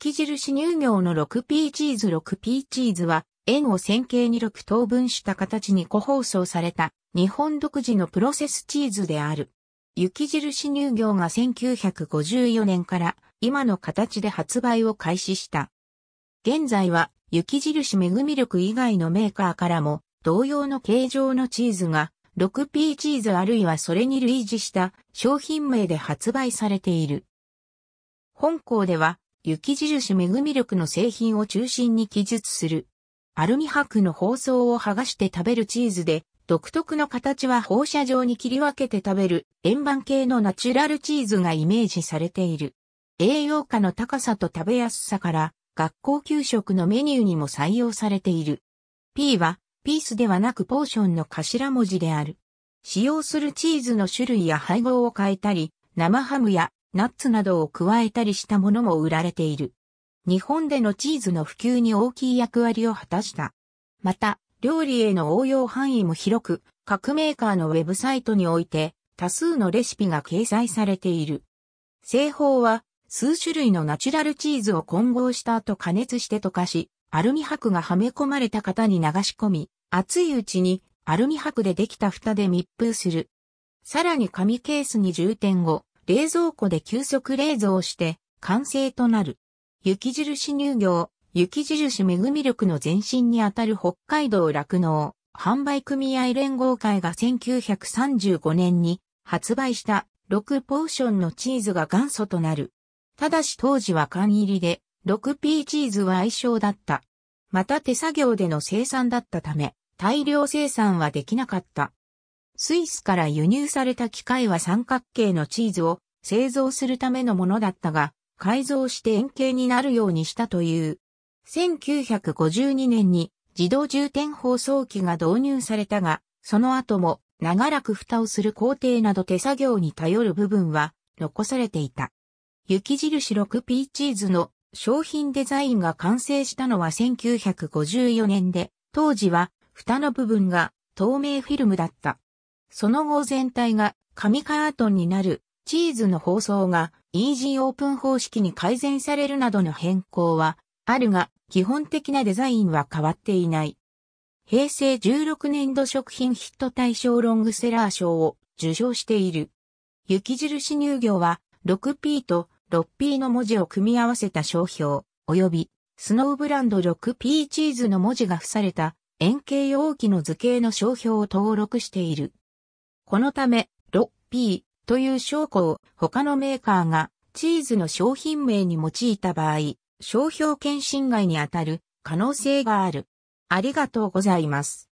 雪印乳業の 6P チーズ 6P チーズは、円を線形に6等分した形に個包装された、日本独自のプロセスチーズである。雪印乳業が1954年から今の形で発売を開始した。現在は雪印めぐみ力以外のメーカーからも同様の形状のチーズが 6P チーズあるいはそれに類似した商品名で発売されている。本校では雪印恵み力の製品を中心に記述する。アルミ箔の包装を剥がして食べるチーズで、独特の形は放射状に切り分けて食べる円盤系のナチュラルチーズがイメージされている。栄養価の高さと食べやすさから、学校給食のメニューにも採用されている。P は、ピースではなくポーションの頭文字である。使用するチーズの種類や配合を変えたり、生ハムやナッツなどを加えたりしたものも売られている。日本でのチーズの普及に大きい役割を果たした。また、料理への応用範囲も広く、各メーカーのウェブサイトにおいて多数のレシピが掲載されている。製法は数種類のナチュラルチーズを混合した後加熱して溶かし、アルミ箔がはめ込まれた型に流し込み、熱いうちにアルミ箔でできた蓋で密封する。さらに紙ケースに充填後、冷蔵庫で急速冷蔵して完成となる。雪印乳業、雪印恵み力の前身にあたる北海道酪農販売組合連合会が1935年に発売した6ポーションのチーズが元祖となる。ただし当時は缶入りで 6P チーズは愛称だった。また手作業での生産だったため大量生産はできなかった。スイスから輸入された機械は三角形のチーズを製造するためのものだったが、改造して円形になるようにしたという。1952年に自動充填包装機が導入されたが、その後も長らく蓋をする工程など手作業に頼る部分は残されていた。雪印 6P チーズの商品デザインが完成したのは1954年で、当時は蓋の部分が透明フィルムだった。その後全体が紙カートンになるチーズの包装がイージーオープン方式に改善されるなどの変更はあるが基本的なデザインは変わっていない。平成16年度食品ヒット大賞ロングセラー賞を受賞している。雪印乳業は 6P と 6P の文字を組み合わせた商標、及びスノーブランド 6P チーズの文字が付された円形容器の図形の商標を登録している。このため、ロッピーという証拠を他のメーカーがチーズの商品名に用いた場合、商標権侵害に当たる可能性がある。ありがとうございます。